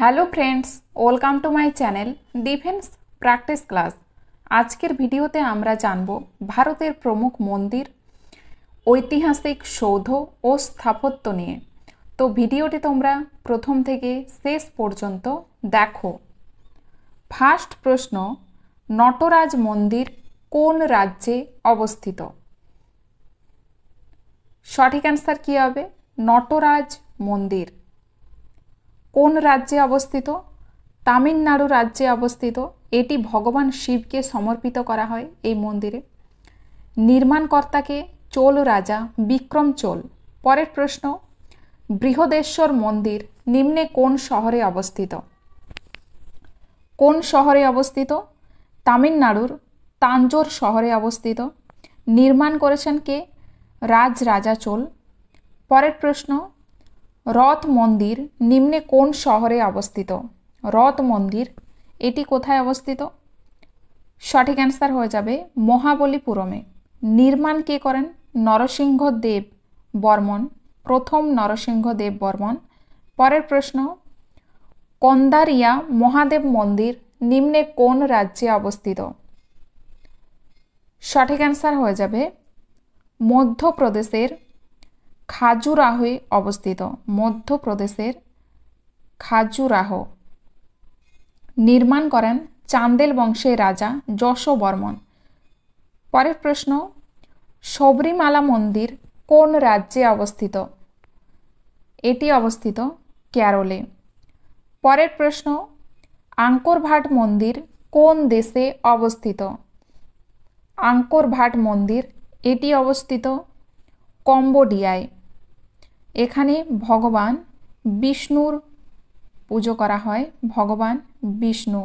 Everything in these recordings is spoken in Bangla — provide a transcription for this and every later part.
hello friends welcome to my channel defence practice class আজকের ভিডিওতে আমরা জানব ভারতের প্রমুখ মন্দির ঐতিহাসিক সৌধ ও স্থাপত্য নিয়ে তো ভিডিওটি তোমরা প্রথম থেকে শেষ পর্যন্ত দেখো ফার্স্ট প্রশ্ন নটরাজ মন্দির কোন রাজ্যে অবস্থিত সঠিক অ্যান্সার কী হবে নটরাজ মন্দির কোন রাজ্যে অবস্থিত তামিলনাড়ু রাজ্যে অবস্থিত এটি ভগবান শিবকে সমর্পিত করা হয় এই মন্দিরে নির্মাণকর্তাকে চোল রাজা বিক্রম চোল পরের প্রশ্ন বৃহদেশ্বর মন্দির নিম্নে কোন শহরে অবস্থিত কোন শহরে অবস্থিত তামিলনাড়ুর তাঞ্জোর শহরে অবস্থিত নির্মাণ করেছেন কে রাজ রাজা চোল পরের প্রশ্ন রথ মন্দির নিম্নে কোন শহরে অবস্থিত রথ মন্দির এটি কোথায় অবস্থিত সঠিক অ্যান্সার হয়ে যাবে মহাবলীপুরমে নির্মাণ কে করেন নরসিংহ দেব বর্মন প্রথম নরসিংহ দেব বর্মন পরের প্রশ্ন কন্দারিয়া মহাদেব মন্দির নিম্নে কোন রাজ্যে অবস্থিত সঠিক অ্যান্সার হয়ে যাবে মধ্যপ্রদেশের খাজুরাহে অবস্থিত মধ্যপ্রদেশের খাজুরাহ নির্মাণ করেন চান্দেল বংশের রাজা যশবর্মন পরের প্রশ্ন শবরীমালা মন্দির কোন রাজ্যে অবস্থিত এটি অবস্থিত কেরলে পরের প্রশ্ন আঙ্করভাট মন্দির কোন দেশে অবস্থিত আঙ্করভাট মন্দির এটি অবস্থিত কম্বোডিয়ায় এখানে ভগবান বিষ্ণুর পুজো করা হয় ভগবান বিষ্ণু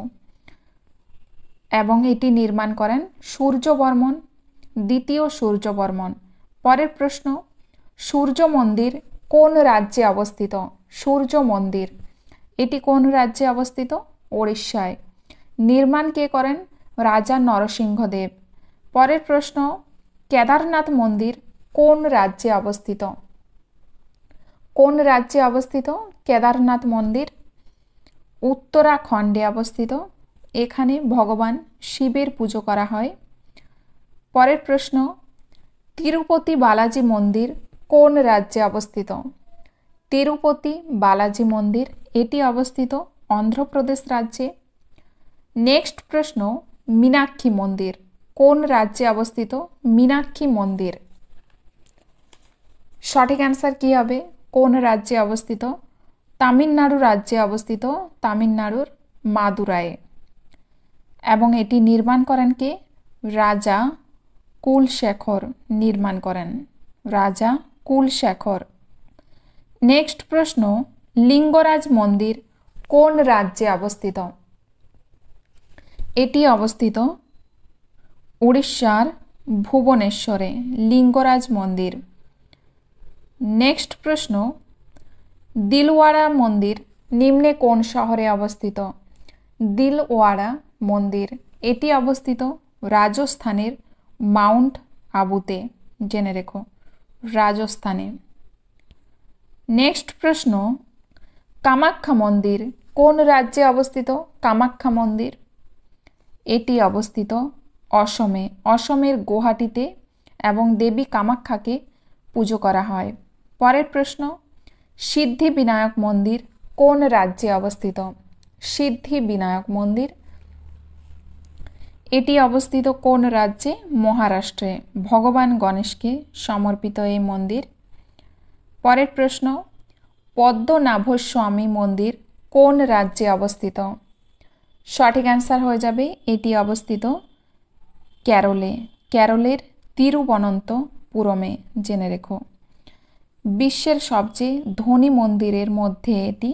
এবং এটি নির্মাণ করেন সূর্যবর্মন দ্বিতীয় সূর্যবর্মন পরের প্রশ্ন সূর্য মন্দির কোন রাজ্যে অবস্থিত সূর্য মন্দির এটি কোন রাজ্যে অবস্থিত ওড়িশায় নির্মাণ কে করেন রাজা নরসিংহদেব পরের প্রশ্ন কেদারনাথ মন্দির কোন রাজ্যে অবস্থিত কোন রাজ্যে অবস্থিত কেদারনাথ মন্দির উত্তরাখণ্ডে অবস্থিত এখানে ভগবান শিবের পুজো করা হয় পরের প্রশ্ন তিরুপতি বালাজি মন্দির কোন রাজ্যে অবস্থিত তিরুপতি বালাজি মন্দির এটি অবস্থিত অন্ধ্রপ্রদেশ রাজ্যে নেক্সট প্রশ্ন মীনাক্ষী মন্দির কোন রাজ্যে অবস্থিত মীনাক্ষী মন্দির সঠিক অ্যান্সার কী হবে কোন রাজ্যে অবস্থিত তামিলনাড়ু রাজ্যে অবস্থিত তামিলনাড়ুর মাদুরায়ে এবং এটি নির্মাণ করেন কে রাজা কুলশেখর নির্মাণ করেন রাজা কুলশেখর নেক্সট প্রশ্ন লিঙ্গরাজ মন্দির কোন রাজ্যে অবস্থিত এটি অবস্থিত উড়িষ্যার ভুবনেশ্বরে লিঙ্গরাজ মন্দির নেক্সট প্রশ্ন দিলওয়ারা মন্দির নিম্নে কোন শহরে অবস্থিত দিলওয়াড়া মন্দির এটি অবস্থিত রাজস্থানের মাউন্ট আবুতে জেনে রেখো রাজস্থানে নেক্সট প্রশ্ন কামাখ্যা মন্দির কোন রাজ্যে অবস্থিত কামাখ্যা মন্দির এটি অবস্থিত অসমে অসমের গুয়াহাটিতে এবং দেবী কামাখ্যাকে পুজো করা হয় পরের প্রশ্ন সিদ্ধি বিনায়ক মন্দির কোন রাজ্যে অবস্থিত সিদ্ধি বিনায়ক মন্দির এটি অবস্থিত কোন রাজ্যে মহারাষ্ট্রে ভগবান গণেশকে সমর্পিত এই মন্দির পরের প্রশ্ন পদ্মনাভস্বামী মন্দির কোন রাজ্যে অবস্থিত সঠিক অ্যান্সার হয়ে যাবে এটি অবস্থিত কেরলে কেরলের তিরুবনন্তপুরমে জেনে রেখো বিশ্বের সবচেয়ে ধনী মন্দিরের মধ্যে এটি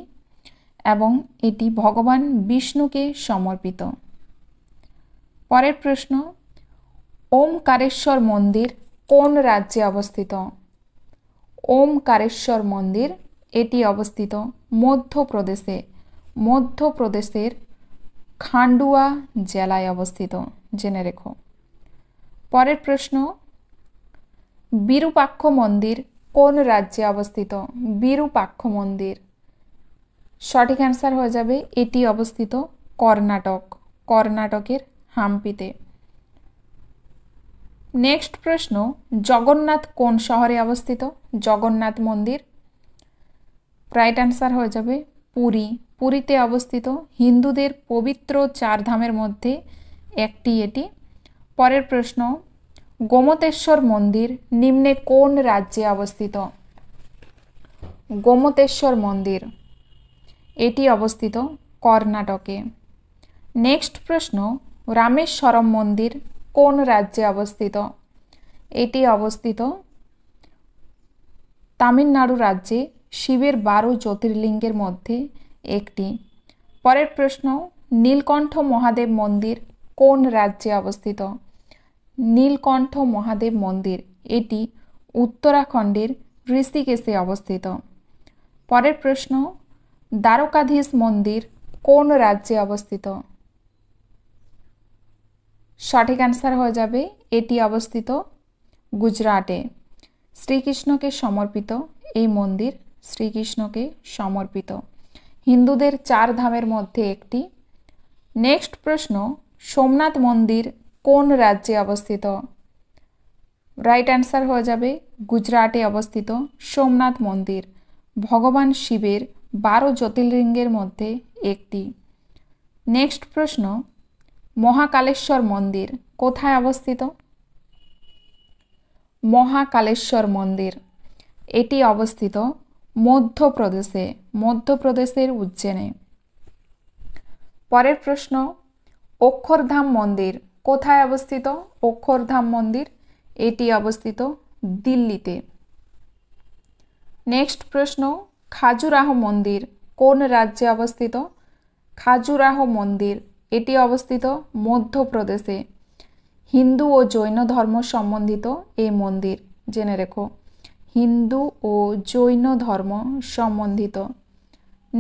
এবং এটি ভগবান বিষ্ণুকে সমর্পিত পরের প্রশ্ন ওমকারেশ্বর মন্দির কোন রাজ্যে অবস্থিত ওমকারেশ্বর মন্দির এটি অবস্থিত মধ্যপ্রদেশে মধ্যপ্রদেশের খান্ডুয়া জেলায় অবস্থিত জেনে রেখো পরের প্রশ্ন বিরূপাক্ষ মন্দির কোন রাজ্যে অবস্থিত বিরূপাক্ষ মন্দির সঠিক অ্যান্সার হয়ে যাবে এটি অবস্থিত কর্ণাটক কর্ণাটকের হাম্পিতে নেক্সট প্রশ্ন জগন্নাথ কোন শহরে অবস্থিত জগন্নাথ মন্দির রাইট অ্যান্সার হয়ে যাবে পুরী পুরীতে অবস্থিত হিন্দুদের পবিত্র চারধামের মধ্যে একটি এটি পরের প্রশ্ন গোমতেশ্বর মন্দির নিম্নে কোন রাজ্যে অবস্থিত গোমতেশ্বর মন্দির এটি অবস্থিত কর্ণাটকে নেক্সট প্রশ্ন রামেশ্বরম মন্দির কোন রাজ্যে অবস্থিত এটি অবস্থিত তামিলনাড়ু রাজ্যে শিবের বারো জ্যোতির্লিঙ্গের মধ্যে একটি পরের প্রশ্ন নীলকণ্ঠ মহাদেব মন্দির কোন রাজ্যে অবস্থিত নীলকণ্ঠ মহাদেব মন্দির এটি উত্তরাখণ্ডের ঋষিকেশে অবস্থিত পরের প্রশ্ন দ্বারকাধীশ মন্দির কোন রাজ্যে অবস্থিত সঠিক অ্যান্সার হয়ে যাবে এটি অবস্থিত গুজরাটে শ্রীকৃষ্ণকে সমর্পিত এই মন্দির শ্রীকৃষ্ণকে সমর্পিত হিন্দুদের চার ধামের মধ্যে একটি নেক্সট প্রশ্ন সোমনাথ মন্দির কোন রাজ্যে অবস্থিত রাইট অ্যান্সার হয়ে যাবে গুজরাটে অবস্থিত সোমনাথ মন্দির ভগবান শিবের বারো জ্যোতির্লিঙ্গের মধ্যে একটি নেক্সট প্রশ্ন মহাকালেশ্বর মন্দির কোথায় অবস্থিত মহাকালেশ্বর মন্দির এটি অবস্থিত মধ্যপ্রদেশে মধ্যপ্রদেশের উজ্জেনে পরের প্রশ্ন অক্ষরধাম মন্দির কোথায় অবস্থিত অক্ষরধাম মন্দির এটি অবস্থিত দিল্লিতে নেক্সট প্রশ্ন খাজুরাহ মন্দির কোন রাজ্যে অবস্থিত খাজুরাহ মন্দির এটি অবস্থিত মধ্যপ্রদেশে হিন্দু ও জৈন ধর্ম সম্বন্ধিত এই মন্দির জেনে রেখো হিন্দু ও জৈন ধর্ম সম্বন্ধিত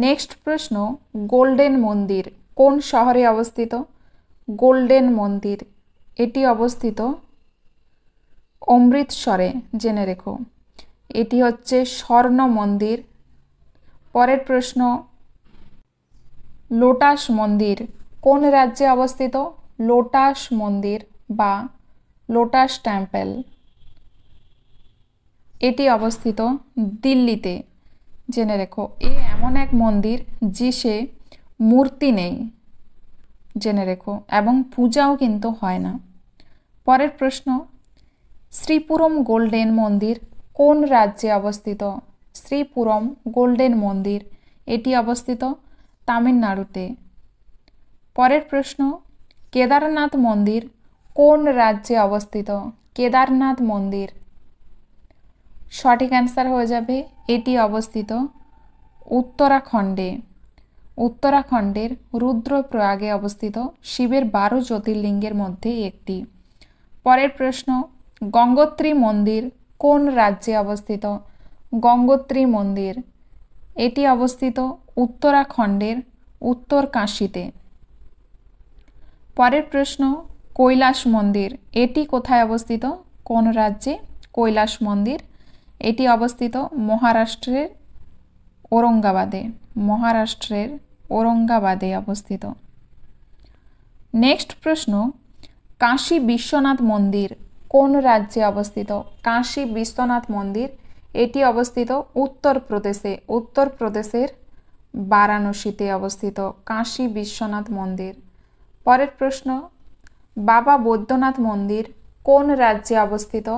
নেক্সট প্রশ্ন গোল্ডেন মন্দির কোন শহরে অবস্থিত গোল্ডেন মন্দির এটি অবস্থিত অমৃতসরে জেনে রেখো এটি হচ্ছে স্বর্ণ মন্দির পরের প্রশ্ন লোটাস মন্দির কোন রাজ্যে অবস্থিত লোটাস মন্দির বা লোটাস টেম্পল এটি অবস্থিত দিল্লিতে জেনে রেখো এ এমন এক মন্দির যে সে মূর্তি নেই জেনে রেখো এবং পূজাও কিন্তু হয় না পরের প্রশ্ন শ্রীপুরম গোল্ডেন মন্দির কোন রাজ্যে অবস্থিত শ্রীপুরম গোল্ডেন মন্দির এটি অবস্থিত তামিলনাড়ুতে পরের প্রশ্ন কেদারনাথ মন্দির কোন রাজ্যে অবস্থিত কেদারনাথ মন্দির সঠিক অ্যান্সার হয়ে যাবে এটি অবস্থিত উত্তরাখণ্ডে উত্তরাখণ্ডের রুদ্রপ্রয়াগে অবস্থিত শিবের বারো জ্যোতির্লিঙ্গের মধ্যে একটি পরের প্রশ্ন গঙ্গোত্রী মন্দির কোন রাজ্যে অবস্থিত গঙ্গোত্রী মন্দির এটি অবস্থিত উত্তরাখণ্ডের উত্তর কাশিতে পরের প্রশ্ন কৈলাস মন্দির এটি কোথায় অবস্থিত কোন রাজ্যে কৈলাস মন্দির এটি অবস্থিত মহারাষ্ট্রের ঔরঙ্গাবাদে মহারাষ্ট্রের ঔরঙ্গাবাদে অবস্থিত নেক্সট প্রশ্ন কাশী বিশ্বনাথ মন্দির কোন রাজ্যে অবস্থিত কাশী বিশ্বনাথ মন্দির এটি অবস্থিত উত্তরপ্রদেশে উত্তরপ্রদেশের বারাণসীতে অবস্থিত কাশী বিশ্বনাথ মন্দির পরের প্রশ্ন বাবা বৈদ্যনাথ মন্দির কোন রাজ্যে অবস্থিত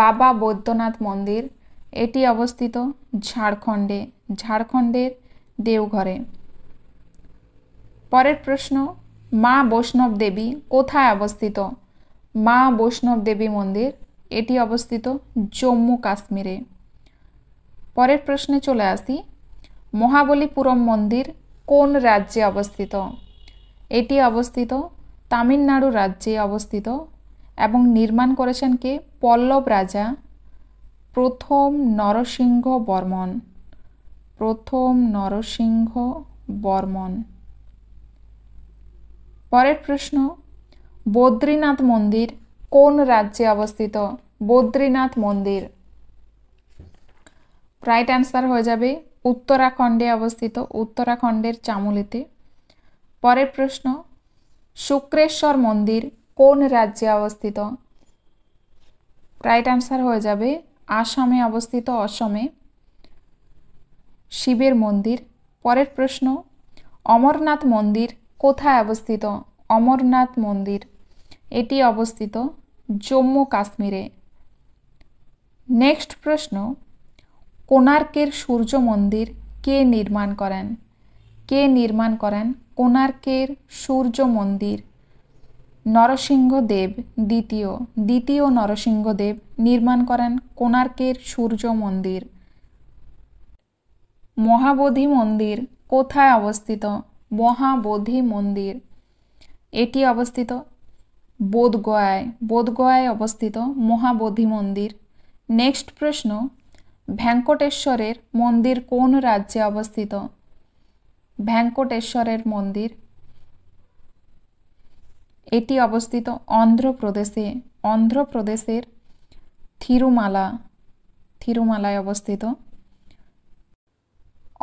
বাবা বৈদ্যনাথ মন্দির এটি অবস্থিত ঝাড়খণ্ডে ঝাড়খণ্ডের দেওঘরে পরের প্রশ্ন মা বৈষ্ণব দেবী কোথায় অবস্থিত মা বৈষ্ণব দেবী মন্দির এটি অবস্থিত জম্মু কাশ্মীরে পরের প্রশ্নে চলে আসি মহাবলীপুরম মন্দির কোন রাজ্যে অবস্থিত এটি অবস্থিত তামিলনাড়ু রাজ্যে অবস্থিত এবং নির্মাণ করেছেন কে পল্লব রাজা প্রথম নরসিংহ বর্মন প্রথম নরসিংহ বর্মন পরের প্রশ্ন বদ্রীনাথ মন্দির কোন রাজ্যে অবস্থিত বদ্রীনাথ মন্দির রাইট অ্যান্সার হয়ে যাবে উত্তরাখণ্ডে অবস্থিত উত্তরাখণ্ডের চামুলিতে পরের প্রশ্ন শুক্রেশ্বর মন্দির কোন রাজ্যে অবস্থিত রাইট অ্যান্সার হয়ে যাবে আসামে অবস্থিত অসমে শিবের মন্দির পরের প্রশ্ন অমরনাথ মন্দির কোথায় অবস্থিত অমরনাথ মন্দির এটি অবস্থিত জম্মু কাশ্মীরে নেক্সট প্রশ্ন কোনার্কের সূর্য মন্দির কে নির্মাণ করেন কে নির্মাণ করেন কোনার্কের সূর্য মন্দির নরসিংহদেব দ্বিতীয় দ্বিতীয় নরসিংহদেব নির্মাণ করেন কোনার্কের সূর্য মন্দির মহাবোধি মন্দির কোথায় অবস্থিত মহাবোধি মন্দির এটি অবস্থিত বোধগয়ায় বোধগয়ায় অবস্থিত মহাবোধি মন্দির নেক্সট প্রশ্ন ভেঙ্কটেশ্বরের মন্দির কোন রাজ্যে অবস্থিত ভেঙ্কটেশ্বরের মন্দির এটি অবস্থিত অন্ধ্রপ্রদেশে অন্ধ্রপ্রদেশের থিরুমালা থিরুমালায় অবস্থিত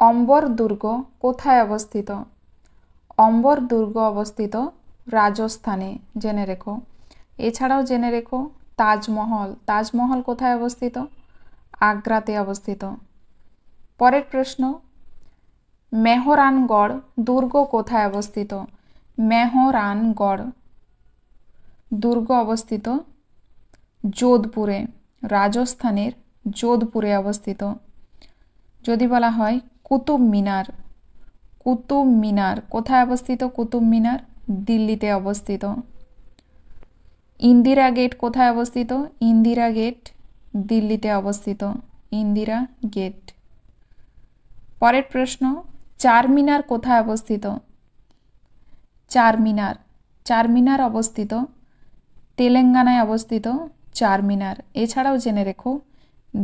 অম্বর দুর্গ কোথায় অবস্থিত অম্বর দুর্গ অবস্থিত রাজস্থানে জেনে রেখো এছাড়াও জেনে রেখো তাজমহল তাজমহল কোথায় অবস্থিত আগ্রাতে অবস্থিত পরের প্রশ্ন মেহরানগড় দুর্গ কোথায় অবস্থিত মেহরানগড় দুর্গ অবস্থিত যোধপুরে রাজস্থানের যোধপুরে অবস্থিত যদি বলা হয় কুতুব মিনার কুতুব মিনার কোথায় অবস্থিত কুতুব মিনার দিল্লিতে অবস্থিত ইন্দিরা গেট কোথায় অবস্থিত ইন্দিরা গেট দিল্লিতে অবস্থিত ইন্দিরা গেট পরের প্রশ্ন চারমিনার কোথায় অবস্থিত চারমিনার চারমিনার অবস্থিত তেলেঙ্গানায় অবস্থিত চারমিনার এছাড়াও জেনে রেখো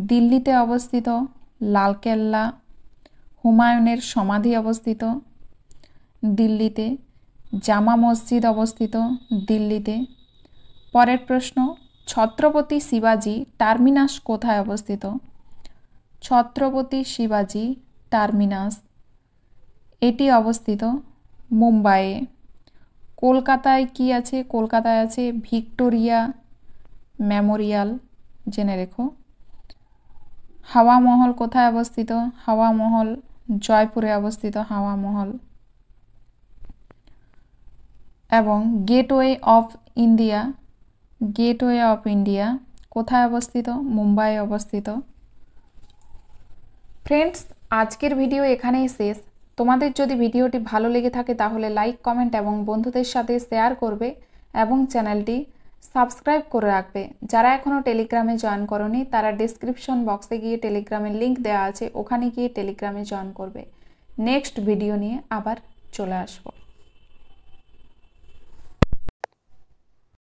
দিল্লিতে অবস্থিত লালকেল্লা হুমায়ুনের সমাধি অবস্থিত দিল্লিতে জামা মসজিদ অবস্থিত দিল্লিতে পরের প্রশ্ন ছত্রপতি শিবাজি টার্মিনাস কোথায় অবস্থিত ছত্রপতি শিবাজি টার্মিনাস এটি অবস্থিত মুম্বাইয়ে কলকাতায় কি আছে কলকাতায় আছে ভিক্টোরিয়া মেমোরিয়াল জেনে রেখো হাওয়া মহল কোথায় অবস্থিত হাওয়া মহল জয়পুরে অবস্থিত হাওয়া মহল এবং Gateway of India Gateway of India কোথায় অবস্থিত মুম্বাই অবস্থিত ফ্রেন্ডস আজকের ভিডিও এখানেই শেষ তোমাদের যদি ভিডিওটি ভালো লেগে থাকে তাহলে লাইক কমেন্ট এবং বন্ধুদের সাথে শেয়ার করবে এবং চ্যানেলটি সাবস্ক্রাইব করে রাখবে যারা এখনও টেলিগ্রামে জয়েন করনি তারা ডিসক্রিপশন বক্সে গিয়ে টেলিগ্রামের লিঙ্ক দেওয়া আছে ওখানে গিয়ে টেলিগ্রামে জয়েন করবে নেক্সট ভিডিও নিয়ে আবার চলে আসবো